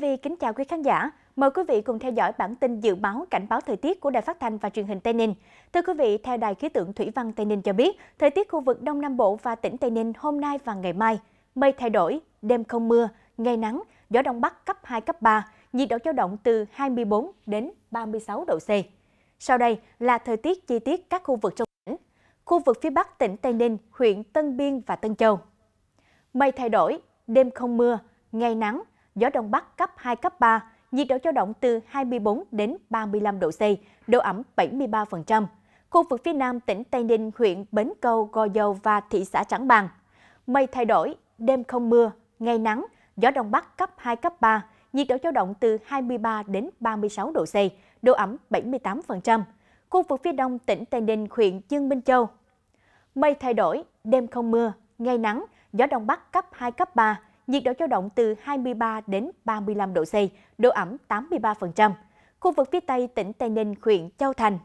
vị kính chào quý khán giả. Mời quý vị cùng theo dõi bản tin dự báo cảnh báo thời tiết của Đài Phát thanh và Truyền hình Tây Ninh. Thưa quý vị, theo Đài khí tượng Thủy văn Tây Ninh cho biết, thời tiết khu vực Đông Nam Bộ và tỉnh Tây Ninh hôm nay và ngày mai mây thay đổi, đêm không mưa, ngày nắng, gió đông bắc cấp 2 cấp 3, nhiệt độ dao động từ 24 đến 36 độ C. Sau đây là thời tiết chi tiết các khu vực trong tỉnh. Khu vực phía Bắc tỉnh Tây Ninh, huyện Tân Biên và Tân Châu. Mây thay đổi, đêm không mưa, ngày nắng, gió đông bắc cấp 2, cấp 3, nhiệt độ dao động từ 24 đến 35 độ C, độ ẩm 73%. Khu vực phía nam tỉnh Tây Ninh, huyện Bến Câu, Gò Dầu và thị xã trắng Bàng. Mây thay đổi, đêm không mưa, ngày nắng, gió đông bắc cấp 2, cấp 3, nhiệt độ dao động từ 23 đến 36 độ C, độ ẩm 78%. Khu vực phía đông tỉnh Tây Ninh, huyện Dương Minh Châu. Mây thay đổi, đêm không mưa, ngày nắng, gió đông bắc cấp 2, cấp 3, nhiệt độ dao động từ 23 đến 35 độ C, độ ẩm 83%. Khu vực phía Tây tỉnh Tây Ninh, huyện Châu Thành.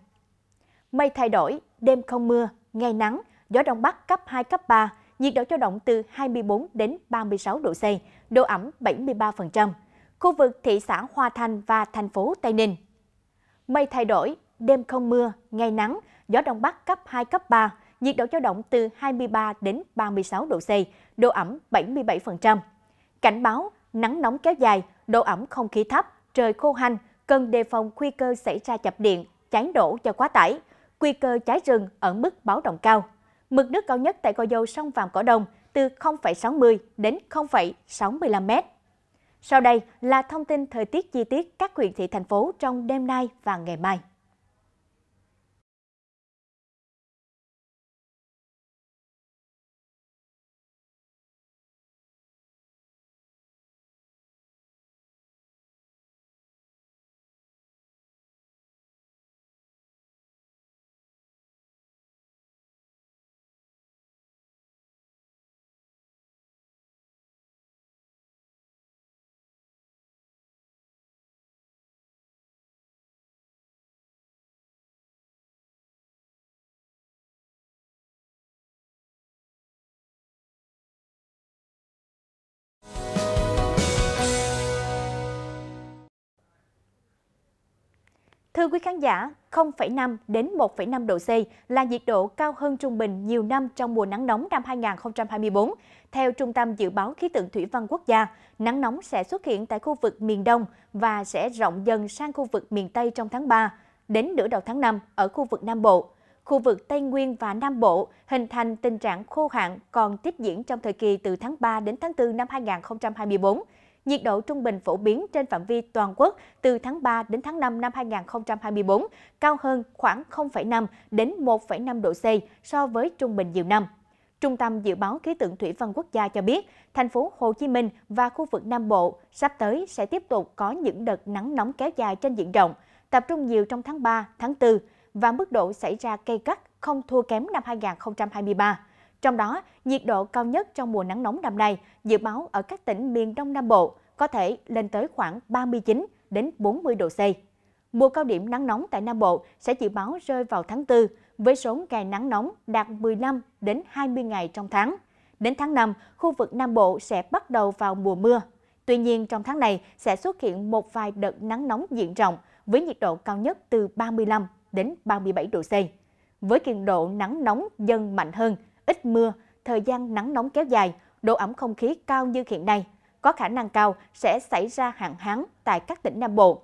Mây thay đổi, đêm không mưa, ngày nắng, gió Đông Bắc cấp 2, cấp 3, nhiệt độ dao động từ 24 đến 36 độ C, độ ẩm 73%. Khu vực thị xã Hoa Thành và thành phố Tây Ninh. Mây thay đổi, đêm không mưa, ngày nắng, gió Đông Bắc cấp 2, cấp 3, nhiệt độ dao động từ 23 đến 36 độ C, độ ẩm 77%. Cảnh báo, nắng nóng kéo dài, độ ẩm không khí thấp, trời khô hanh, cần đề phòng nguy cơ xảy ra chập điện, cháy nổ do quá tải, nguy cơ cháy rừng ở mức báo động cao. Mực nước cao nhất tại Gò dâu sông Vàm Cỏ Đông từ 0,60 đến 0,65 mét. Sau đây là thông tin thời tiết chi tiết các huyện thị thành phố trong đêm nay và ngày mai. Thưa quý khán giả, 0,5 đến 1,5 độ C là nhiệt độ cao hơn trung bình nhiều năm trong mùa nắng nóng năm 2024. Theo Trung tâm Dự báo Khí tượng Thủy văn Quốc gia, nắng nóng sẽ xuất hiện tại khu vực miền Đông và sẽ rộng dần sang khu vực miền Tây trong tháng 3, đến nửa đầu tháng 5 ở khu vực Nam Bộ. Khu vực Tây Nguyên và Nam Bộ hình thành tình trạng khô hạn còn tiếp diễn trong thời kỳ từ tháng 3 đến tháng 4 năm 2024 nhiệt độ trung bình phổ biến trên phạm vi toàn quốc từ tháng 3 đến tháng 5 năm 2024 cao hơn khoảng 0,5 đến 1,5 độ C so với trung bình nhiều năm. Trung tâm Dự báo Khí tượng Thủy văn Quốc gia cho biết, thành phố Hồ Chí Minh và khu vực Nam Bộ sắp tới sẽ tiếp tục có những đợt nắng nóng kéo dài trên diện rộng, tập trung nhiều trong tháng 3, tháng 4 và mức độ xảy ra cây cắt không thua kém năm 2023. Trong đó, nhiệt độ cao nhất trong mùa nắng nóng năm nay dự báo ở các tỉnh miền Đông Nam Bộ có thể lên tới khoảng 39 đến 40 độ C. Mùa cao điểm nắng nóng tại Nam Bộ sẽ dự báo rơi vào tháng 4 với số ngày nắng nóng đạt 15 đến 20 ngày trong tháng. Đến tháng 5, khu vực Nam Bộ sẽ bắt đầu vào mùa mưa. Tuy nhiên, trong tháng này sẽ xuất hiện một vài đợt nắng nóng diện rộng với nhiệt độ cao nhất từ 35 đến 37 độ C. Với cường độ nắng nóng dần mạnh hơn, ít mưa, thời gian nắng nóng kéo dài, độ ẩm không khí cao như hiện nay, có khả năng cao sẽ xảy ra hạn hán tại các tỉnh Nam Bộ.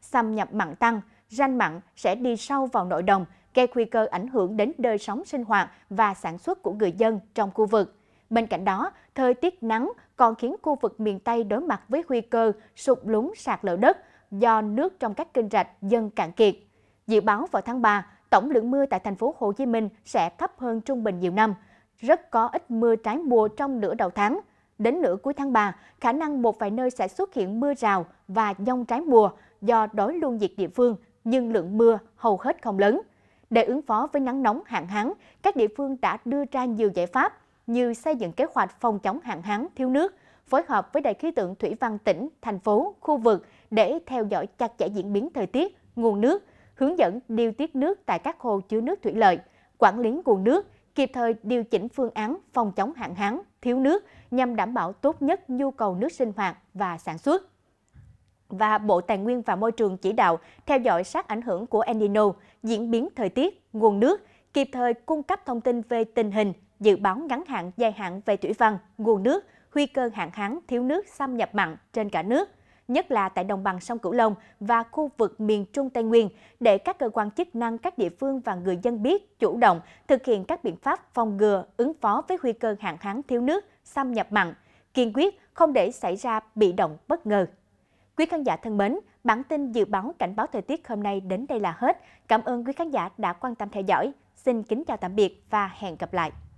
Xâm nhập mặn tăng, ranh mặn sẽ đi sâu vào nội đồng, gây nguy cơ ảnh hưởng đến đời sống sinh hoạt và sản xuất của người dân trong khu vực. Bên cạnh đó, thời tiết nắng còn khiến khu vực miền Tây đối mặt với nguy cơ sụt lún sạt lở đất do nước trong các kênh rạch dần cạn kiệt. Dự báo vào tháng 3, tổng lượng mưa tại thành phố Hồ Chí Minh sẽ thấp hơn trung bình nhiều năm, rất có ít mưa trái mùa trong nửa đầu tháng. Đến nửa cuối tháng 3, khả năng một vài nơi sẽ xuất hiện mưa rào và dông trái mùa do đối luôn nhiệt địa phương, nhưng lượng mưa hầu hết không lớn. Để ứng phó với nắng nóng hạn hán, các địa phương đã đưa ra nhiều giải pháp như xây dựng kế hoạch phòng chống hạn hán thiếu nước, phối hợp với Đài khí tượng Thủy văn tỉnh, thành phố, khu vực để theo dõi chặt chẽ diễn biến thời tiết, nguồn nước, hướng dẫn điều tiết nước tại các hồ chứa nước thủy lợi, quản lý nguồn nước, kịp thời điều chỉnh phương án phòng chống hạn hán, thiếu nước nhằm đảm bảo tốt nhất nhu cầu nước sinh hoạt và sản xuất. Và Bộ Tài nguyên và Môi trường chỉ đạo theo dõi sát ảnh hưởng của El Nino, diễn biến thời tiết, nguồn nước, kịp thời cung cấp thông tin về tình hình, dự báo ngắn hạn, dài hạn về thủy văn, nguồn nước, nguy cơ hạn hán, thiếu nước, xâm nhập mặn trên cả nước – nhất là tại đồng bằng sông Cửu Long và khu vực miền Trung Tây Nguyên, để các cơ quan chức năng các địa phương và người dân biết chủ động thực hiện các biện pháp phòng ngừa, ứng phó với nguy cơ hạn hán thiếu nước, xâm nhập mặn, kiên quyết không để xảy ra bị động bất ngờ. Quý khán giả thân mến, bản tin dự báo cảnh báo thời tiết hôm nay đến đây là hết. Cảm ơn quý khán giả đã quan tâm theo dõi. Xin kính chào tạm biệt và hẹn gặp lại.